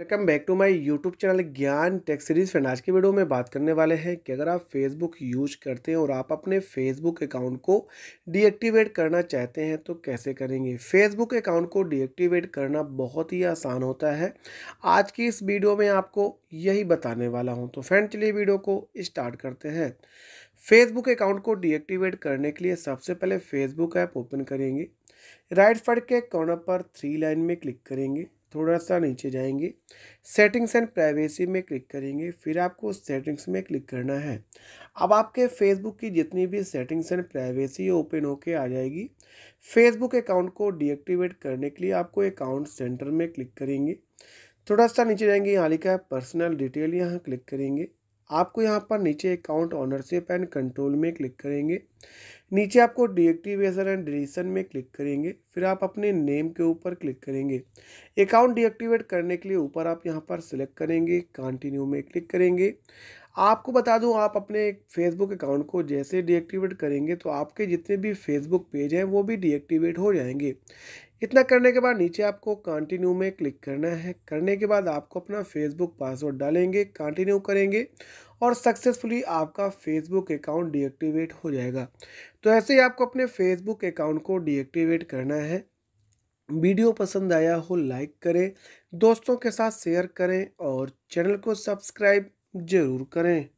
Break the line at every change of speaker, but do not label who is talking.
welcome back to my YouTube channel Gyan tech series friend आज के video में बात करने वाले हैं कि अगर आप फेसबुक यूज करते हैं और आप अपने फेसबुक अकाउंट को डीएक्टिवेट करना चाहते हैं तो कैसे करेंगे फेसबुक अकाउंट को डीएक्टिवेट करना बहुत ही आसान होता है आज की इस वीडियो में आपको यही बताने वाला हूँ तो फ्रेंड चलिए वीडियो को स्टार्ट करते हैं फेसबुक अकाउंट को डीएक्टिवेट करने के लिए सबसे पहले फेसबुक ऐप ओपन करेंगे राइट फट के कॉर्नर पर थ्री लाइन में क्लिक करेंगे थोड़ा सा नीचे जाएंगे सेटिंग्स एंड प्राइवेसी में क्लिक करेंगे फिर आपको सेटिंग्स में क्लिक करना है अब आपके फेसबुक की जितनी भी सेटिंग्स एंड प्राइवेसी ओपन होके आ जाएगी फेसबुक अकाउंट को डीएक्टिवेट करने के लिए आपको अकाउंट सेंटर में क्लिक करेंगे थोड़ा सा नीचे जाएंगे यहाँ लिखा है पर्सनल डिटेल यहाँ क्लिक करेंगे आपको यहाँ पर नीचे अकाउंट ऑनरशिप एंड कंट्रोल में क्लिक करेंगे नीचे आपको डीएक्टिवेशन एंड डिलीशन में क्लिक करेंगे फिर आप अपने नेम के ऊपर क्लिक करेंगे अकाउंट डीएक्टिवेट करने के लिए ऊपर आप यहाँ पर सिलेक्ट करेंगे कंटिन्यू में क्लिक करेंगे आपको बता दूं आप अपने फेसबुक अकाउंट को जैसे डीएक्टिवेट करेंगे तो आपके जितने भी फेसबुक पेज हैं वो भी डीएक्टिवेट हो जाएंगे इतना करने के बाद नीचे आपको कंटिन्यू में क्लिक करना है करने के बाद आपको अपना फेसबुक पासवर्ड डालेंगे कंटिन्यू करेंगे और सक्सेसफुली आपका फेसबुक अकाउंट डीएक्टिवेट हो जाएगा तो ऐसे ही आपको अपने फेसबुक अकाउंट को डीएक्टिवेट करना है वीडियो पसंद आया हो लाइक करें दोस्तों के साथ शेयर करें और चैनल को सब्सक्राइब ज़रूर करें